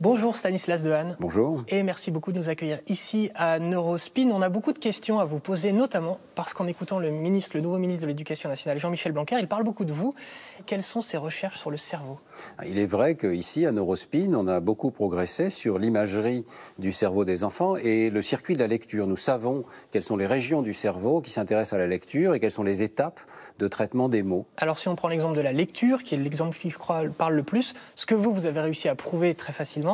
Bonjour Stanislas Dehaene. Bonjour. Et merci beaucoup de nous accueillir ici à Neurospin. On a beaucoup de questions à vous poser, notamment parce qu'en écoutant le le nouveau ministre de l'Éducation nationale, Jean-Michel Blanquer, il parle beaucoup de vous. Quelles sont ses recherches sur le cerveau ah, Il est vrai qu'ici à Neurospin, on a beaucoup progressé sur l'imagerie du cerveau des enfants et le circuit de la lecture. Nous savons quelles sont les régions du cerveau qui s'intéressent à la lecture et quelles sont les étapes de traitement des mots. Alors si on prend l'exemple de la lecture, qui est l'exemple qui je crois, parle le plus, ce que vous, vous avez réussi à prouver très facilement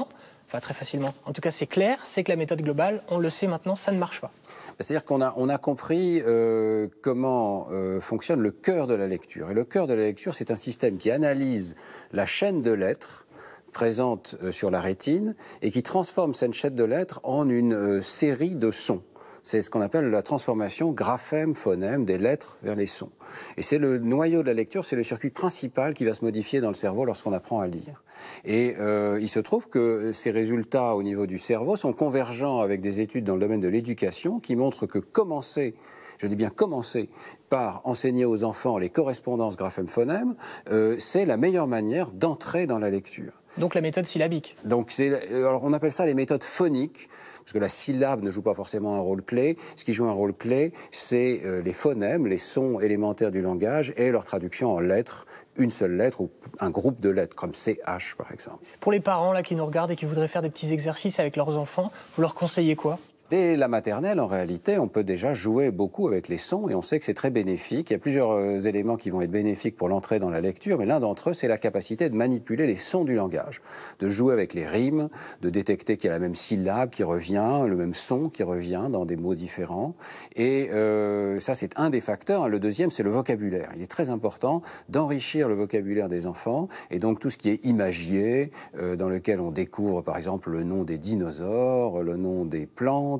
Enfin, très facilement. En tout cas, c'est clair, c'est que la méthode globale, on le sait maintenant, ça ne marche pas. Bah, c'est-à-dire qu'on a, on a compris euh, comment euh, fonctionne le cœur de la lecture. Et le cœur de la lecture, c'est un système qui analyse la chaîne de lettres présente euh, sur la rétine et qui transforme cette chaîne de lettres en une série de sons. C'est ce qu'on appelle la transformation graphème-phonème des lettres vers les sons. Et c'est le noyau de la lecture, c'est le circuit principal qui va se modifier dans le cerveau lorsqu'on apprend à lire. Et euh, il se trouve que ces résultats au niveau du cerveau sont convergents avec des études dans le domaine de l'éducation qui montrent que commencer je dis bien commencer par enseigner aux enfants les correspondances graphèmes-phonèmes, euh, c'est la meilleure manière d'entrer dans la lecture. Donc la méthode syllabique. Euh, on appelle ça les méthodes phoniques parce que la syllabe ne joue pas forcément un rôle clé. Ce qui joue un rôle clé, c'est euh, les phonèmes, les sons élémentaires du langage et leur traduction en lettres, une seule lettre ou un groupe de lettres comme CH par exemple. Pour les parents là qui nous regardent et qui voudraient faire des petits exercices avec leurs enfants, vous leur conseillez quoi Dès la maternelle, en réalité, on peut déjà jouer beaucoup avec les sons et on sait que c'est très bénéfique. Il y a plusieurs euh, éléments qui vont être bénéfiques pour l'entrée dans la lecture, mais l'un d'entre eux, c'est la capacité de manipuler les sons du langage, de jouer avec les rimes, de détecter qu'il y a la même syllabe qui revient, le même son qui revient dans des mots différents. Et euh, ça, c'est un des facteurs. Le deuxième, c'est le vocabulaire. Il est très important d'enrichir le vocabulaire des enfants et donc tout ce qui est imagier, euh, dans lequel on découvre, par exemple, le nom des dinosaures, le nom des plantes,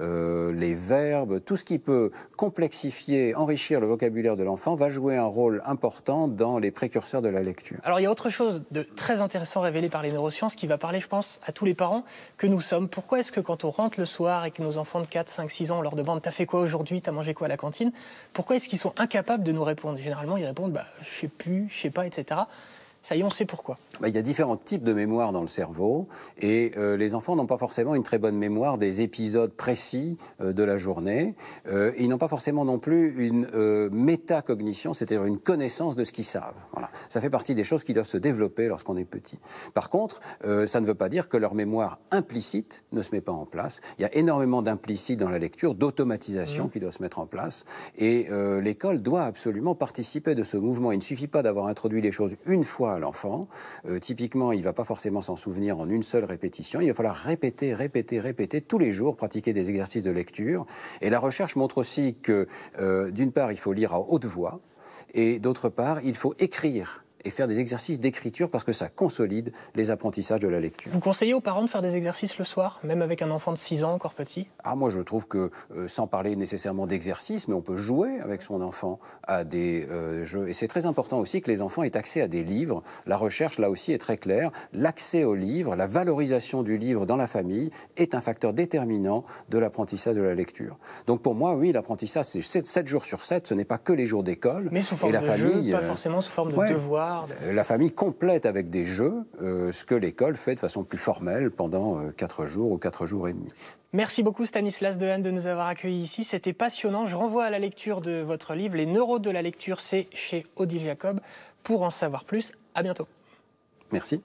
euh, les verbes, tout ce qui peut complexifier, enrichir le vocabulaire de l'enfant va jouer un rôle important dans les précurseurs de la lecture. Alors il y a autre chose de très intéressant révélé par les neurosciences qui va parler, je pense, à tous les parents que nous sommes. Pourquoi est-ce que quand on rentre le soir et que nos enfants de 4, 5, 6 ans, on leur demande T'as fait quoi aujourd'hui T'as mangé quoi à la cantine Pourquoi est-ce qu'ils sont incapables de nous répondre Généralement, ils répondent bah, Je sais plus, je sais pas, etc. Ça y est, on sait pourquoi. Bah, il y a différents types de mémoire dans le cerveau et euh, les enfants n'ont pas forcément une très bonne mémoire des épisodes précis euh, de la journée. Euh, ils n'ont pas forcément non plus une métacognition, c'est-à-dire une connaissance de ce qu'ils savent. Voilà. Ça fait partie des choses qui doivent se développer lorsqu'on est petit. Par contre, ça ne veut pas dire que leur mémoire implicite ne se met pas en place. Il y a énormément d'implicites dans la lecture, d'automatisation mmh. qui doit se mettre en place et l'école doit absolument participer de ce mouvement. Il ne suffit pas d'avoir introduit les choses une fois l'enfant. Euh, typiquement, il ne va pas forcément s'en souvenir en une seule répétition. Il va falloir répéter, répéter, répéter tous les jours, pratiquer des exercices de lecture. Et la recherche montre aussi que, euh, d'une part, il faut lire à haute voix, et d'autre part, il faut écrire et faire des exercices d'écriture parce que ça consolide les apprentissages de la lecture. Vous conseillez aux parents de faire des exercices le soir, même avec un enfant de 6 ans encore petit Ah moi je trouve que euh, sans parler nécessairement d'exercice, mais on peut jouer avec son enfant à des euh, jeux. Et c'est très important aussi que les enfants aient accès à des livres. La recherche là aussi est très claire. L'accès aux livres, la valorisation du livre dans la famille est un facteur déterminant de l'apprentissage de la lecture. Donc pour moi oui, l'apprentissage c'est 7, jours sur 7, ce n'est pas que les jours d'école. Mais et la famille, jeu, pas euh, forcément sous forme de devoirs. Euh, la famille complète avec des jeux euh, ce que l'école fait de façon plus formelle pendant euh, quatre 4 jours ou 4 jours et demi. Merci beaucoup Stanislas Dehaene de nous avoir accueillis ici. C'était passionnant. Je renvoie à la lecture de votre livre Les Neuros de la lecture, c'est chez Odile Jacob. Pour en savoir plus, à bientôt. Merci.